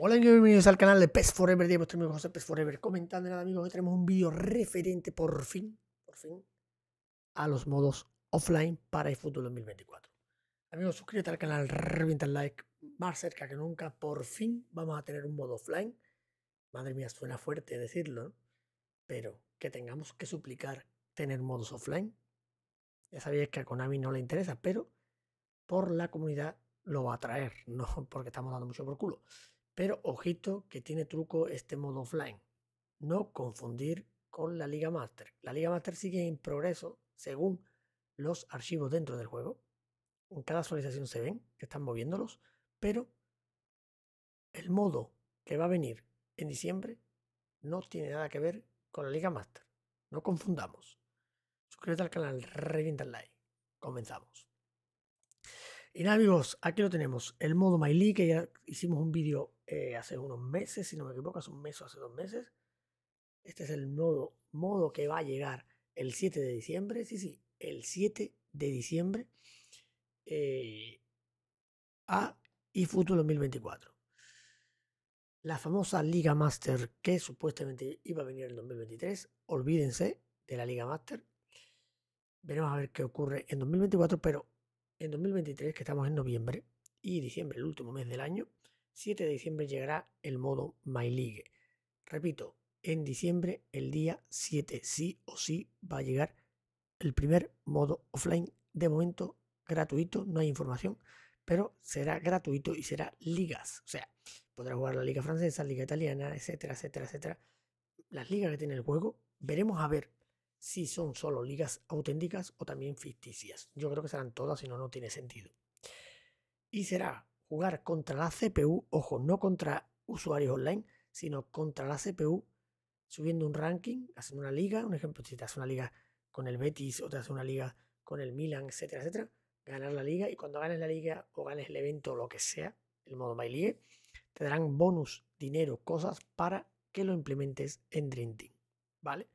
Hola y bienvenidos al canal de PES Forever de vuestro amigo José PES Forever. Comentando nada amigos, hoy tenemos un vídeo referente por fin, por fin, a los modos offline para el futuro 2024. Amigos, suscríbete al canal, revienta el like, más cerca que nunca, por fin vamos a tener un modo offline. Madre mía, suena fuerte decirlo, ¿no? pero que tengamos que suplicar tener modos offline. Ya sabéis que a Konami no le interesa, pero por la comunidad lo va a traer, no porque estamos dando mucho por culo. Pero ojito que tiene truco este modo offline. No confundir con la Liga Master. La Liga Master sigue en progreso según los archivos dentro del juego. En cada actualización se ven que están moviéndolos, pero el modo que va a venir en diciembre no tiene nada que ver con la Liga Master. No confundamos. Suscríbete al canal Revienta el Like. Comenzamos nada amigos, aquí lo tenemos, el modo My League, que ya hicimos un vídeo eh, hace unos meses, si no me equivoco, hace un mes o hace dos meses. Este es el modo, modo que va a llegar el 7 de diciembre, sí, sí, el 7 de diciembre eh, a eFootball 2024. La famosa Liga Master que supuestamente iba a venir en 2023, olvídense de la Liga Master. Veremos a ver qué ocurre en 2024, pero en 2023, que estamos en noviembre y diciembre, el último mes del año, 7 de diciembre llegará el modo My League. Repito, en diciembre, el día 7, sí o sí, va a llegar el primer modo offline. De momento, gratuito, no hay información, pero será gratuito y será ligas. O sea, podrá jugar la liga francesa, liga italiana, etcétera, etcétera, etcétera. Las ligas que tiene el juego, veremos a ver si son solo ligas auténticas o también ficticias. Yo creo que serán todas, si no, no tiene sentido. Y será jugar contra la CPU, ojo, no contra usuarios online, sino contra la CPU, subiendo un ranking, haciendo una liga, un ejemplo, si te hace una liga con el Betis o te haces una liga con el Milan, etcétera, etcétera, ganar la liga y cuando ganes la liga o ganes el evento o lo que sea, el modo My League, te darán bonus, dinero, cosas para que lo implementes en Dream Team, ¿vale?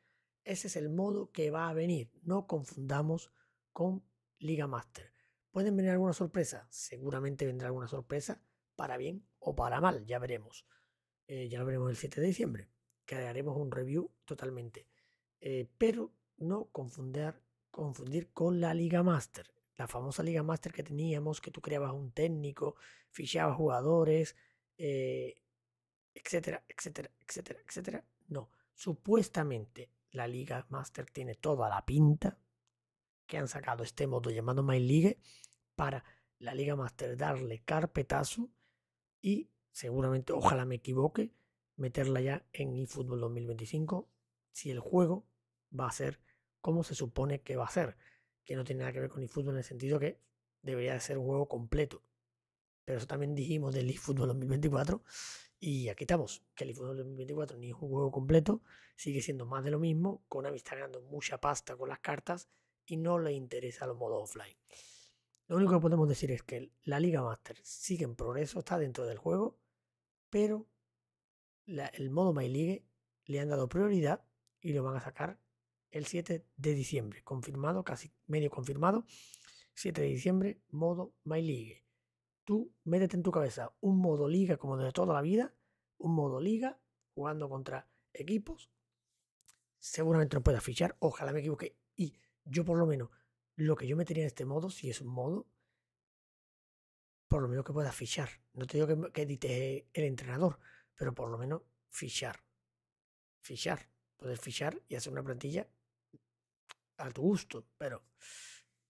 Ese es el modo que va a venir. No confundamos con Liga Master. ¿Pueden venir alguna sorpresa? Seguramente vendrá alguna sorpresa, para bien o para mal, ya veremos. Eh, ya lo veremos el 7 de diciembre, que haremos un review totalmente. Eh, pero no confundir, con la Liga Master. La famosa Liga Master que teníamos, que tú creabas un técnico, fichabas jugadores, eh, etcétera, etcétera, etcétera, etcétera. No, supuestamente la Liga Master tiene toda la pinta que han sacado este modo llamado My League para la Liga Master darle carpetazo y seguramente, ojalá me equivoque, meterla ya en eFootball 2025 si el juego va a ser como se supone que va a ser, que no tiene nada que ver con eFootball en el sentido que debería de ser un juego completo. Pero eso también dijimos del eFootball 2024 y aquí estamos, que el fútbol 2024 ni es un juego completo, sigue siendo más de lo mismo, Konami está ganando mucha pasta con las cartas y no le interesa los modos offline. Lo único que podemos decir es que la Liga Master sigue en progreso, está dentro del juego, pero el modo My League le han dado prioridad y lo van a sacar el 7 de diciembre, confirmado, casi medio confirmado, 7 de diciembre, modo My League tú métete en tu cabeza un modo liga como de toda la vida, un modo liga jugando contra equipos. Seguramente no puedas fichar, ojalá me equivoque. Y yo por lo menos, lo que yo metería en este modo, si es un modo, por lo menos que pueda fichar. No te digo que, que edite el entrenador, pero por lo menos fichar. Fichar. Poder fichar y hacer una plantilla a tu gusto, pero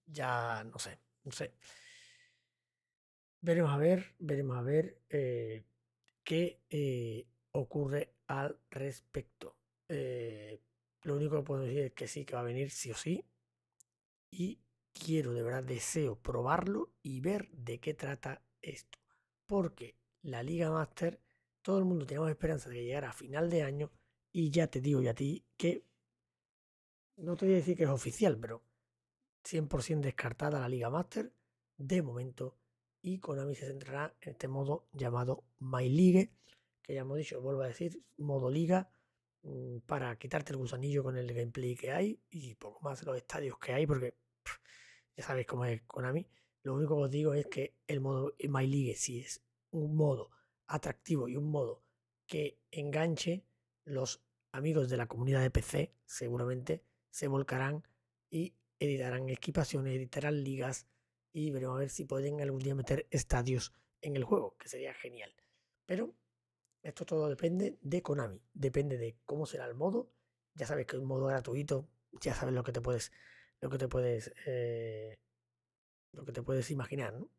ya no sé, no sé. Veremos a ver, veremos a ver eh, qué eh, ocurre al respecto. Eh, lo único que puedo decir es que sí, que va a venir sí o sí. Y quiero, de verdad, deseo probarlo y ver de qué trata esto. Porque la Liga Master, todo el mundo tenemos esperanza de que llegara a final de año. Y ya te digo y a ti que, no te voy a decir que es oficial, pero 100% descartada la Liga Master, de momento y Konami se centrará en este modo llamado My League, que ya hemos dicho, vuelvo a decir, modo liga mm, para quitarte el gusanillo con el gameplay que hay y poco más los estadios que hay, porque ya sabéis cómo es Konami. Lo único que os digo es que el modo My League, si es un modo atractivo y un modo que enganche, los amigos de la comunidad de PC seguramente se volcarán y editarán equipaciones, editarán ligas, y veremos a ver si pueden algún día meter estadios en el juego, que sería genial. Pero esto todo depende de Konami, depende de cómo será el modo. Ya sabes que es un modo gratuito, ya sabes lo que te puedes, lo que te puedes, eh, lo que te puedes imaginar, ¿no?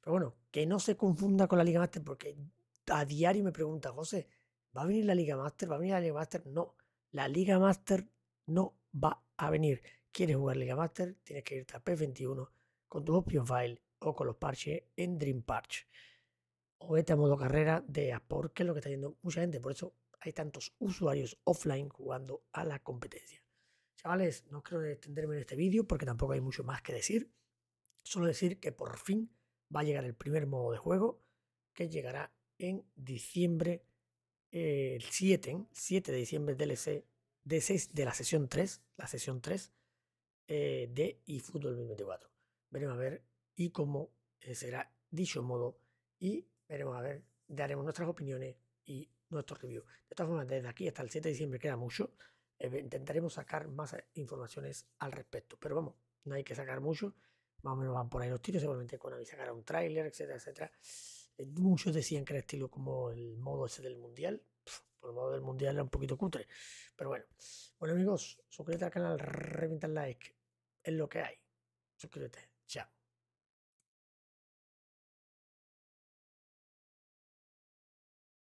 Pero bueno, que no se confunda con la Liga Master, porque a diario me pregunta José, ¿va a venir la Liga Master? ¿Va a venir la Liga Master? No, la Liga Master no va a venir. ¿Quieres jugar Liga Master? Tienes que irte a P21 con tu option file o con los parches en Dream Dreamparch. O este modo carrera de Asport, que es lo que está yendo mucha gente. Por eso hay tantos usuarios offline jugando a la competencia. Chavales, no quiero extenderme en este vídeo porque tampoco hay mucho más que decir. Solo decir que por fin va a llegar el primer modo de juego que llegará en diciembre eh, el 7, 7 ¿eh? de diciembre DLC de, 6, de la sesión 3, la sesión 3 eh, de eFootball 2024 veremos a ver y cómo eh, será dicho modo y veremos a ver, daremos nuestras opiniones y nuestros reviews. De todas formas, desde aquí hasta el 7 de diciembre queda mucho. Eh, intentaremos sacar más eh, informaciones al respecto, pero vamos, no hay que sacar mucho. Más o menos van por ahí los tiros, seguramente con avisar sacará un tráiler, etcétera, etcétera. muchos decían que era estilo como el modo ese del mundial, por pues el modo del mundial era un poquito cutre. Pero bueno, bueno amigos, suscríbete al canal, revienta like, es lo que hay. Suscríbete. Ciao